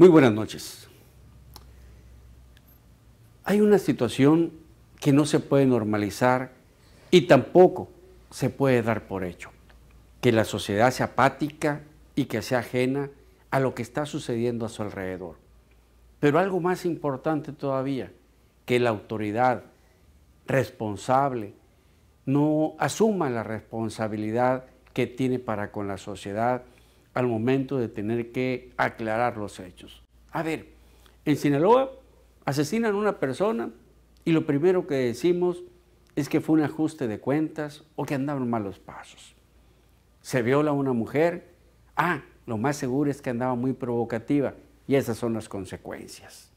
Muy buenas noches. Hay una situación que no se puede normalizar y tampoco se puede dar por hecho. Que la sociedad sea apática y que sea ajena a lo que está sucediendo a su alrededor. Pero algo más importante todavía, que la autoridad responsable no asuma la responsabilidad que tiene para con la sociedad al momento de tener que aclarar los hechos. A ver, en Sinaloa asesinan a una persona y lo primero que decimos es que fue un ajuste de cuentas o que andaban malos pasos. Se viola a una mujer, ah, lo más seguro es que andaba muy provocativa y esas son las consecuencias.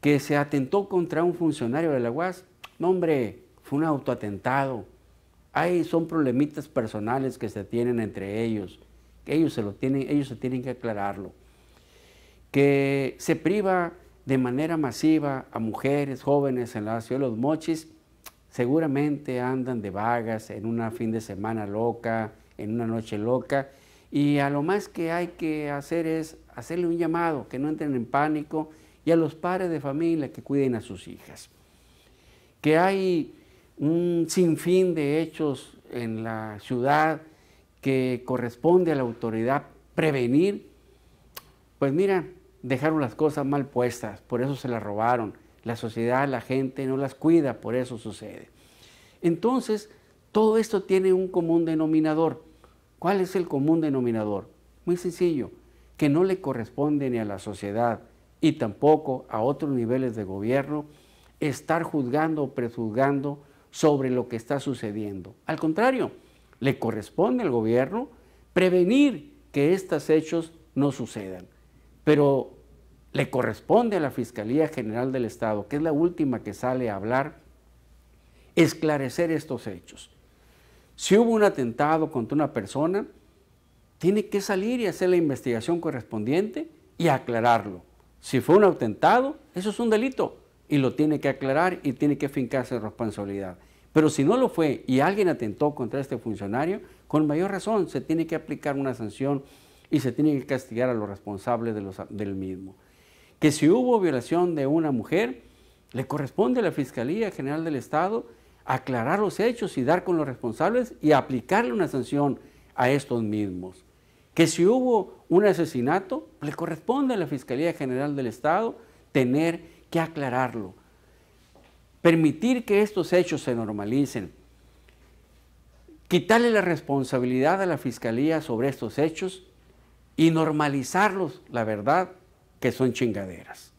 Que se atentó contra un funcionario de la UAS, no hombre, fue un autoatentado. Ahí son problemitas personales que se tienen entre ellos ellos se lo tienen, ellos se tienen que aclararlo. Que se priva de manera masiva a mujeres jóvenes en la ciudad de Los Mochis, seguramente andan de vagas en una fin de semana loca, en una noche loca, y a lo más que hay que hacer es hacerle un llamado, que no entren en pánico, y a los padres de familia que cuiden a sus hijas. Que hay un sinfín de hechos en la ciudad que corresponde a la autoridad prevenir, pues mira, dejaron las cosas mal puestas, por eso se las robaron. La sociedad, la gente no las cuida, por eso sucede. Entonces, todo esto tiene un común denominador. ¿Cuál es el común denominador? Muy sencillo, que no le corresponde ni a la sociedad y tampoco a otros niveles de gobierno estar juzgando o prejuzgando sobre lo que está sucediendo. Al contrario, le corresponde al gobierno prevenir que estos hechos no sucedan. Pero le corresponde a la Fiscalía General del Estado, que es la última que sale a hablar, esclarecer estos hechos. Si hubo un atentado contra una persona, tiene que salir y hacer la investigación correspondiente y aclararlo. Si fue un atentado, eso es un delito y lo tiene que aclarar y tiene que fincarse responsabilidad. Pero si no lo fue y alguien atentó contra este funcionario, con mayor razón se tiene que aplicar una sanción y se tiene que castigar a los responsables del mismo. Que si hubo violación de una mujer, le corresponde a la Fiscalía General del Estado aclarar los hechos y dar con los responsables y aplicarle una sanción a estos mismos. Que si hubo un asesinato, le corresponde a la Fiscalía General del Estado tener que aclararlo, permitir que estos hechos se normalicen, quitarle la responsabilidad a la fiscalía sobre estos hechos y normalizarlos, la verdad, que son chingaderas.